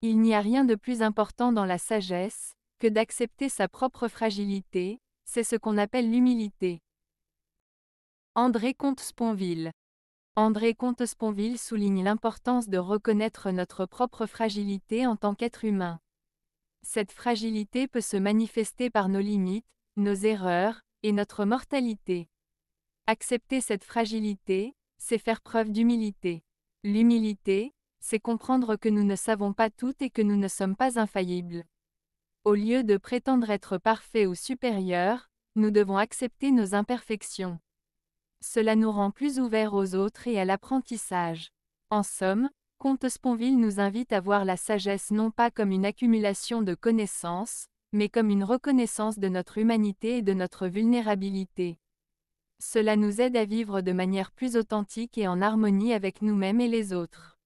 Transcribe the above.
Il n'y a rien de plus important dans la sagesse, que d'accepter sa propre fragilité, c'est ce qu'on appelle l'humilité. André Comte-Sponville André Comte-Sponville souligne l'importance de reconnaître notre propre fragilité en tant qu'être humain. Cette fragilité peut se manifester par nos limites, nos erreurs, et notre mortalité. Accepter cette fragilité, c'est faire preuve d'humilité. L'humilité, c'est comprendre que nous ne savons pas tout et que nous ne sommes pas infaillibles. Au lieu de prétendre être parfaits ou supérieurs, nous devons accepter nos imperfections. Cela nous rend plus ouverts aux autres et à l'apprentissage. En somme, Comte Sponville nous invite à voir la sagesse non pas comme une accumulation de connaissances, mais comme une reconnaissance de notre humanité et de notre vulnérabilité. Cela nous aide à vivre de manière plus authentique et en harmonie avec nous-mêmes et les autres.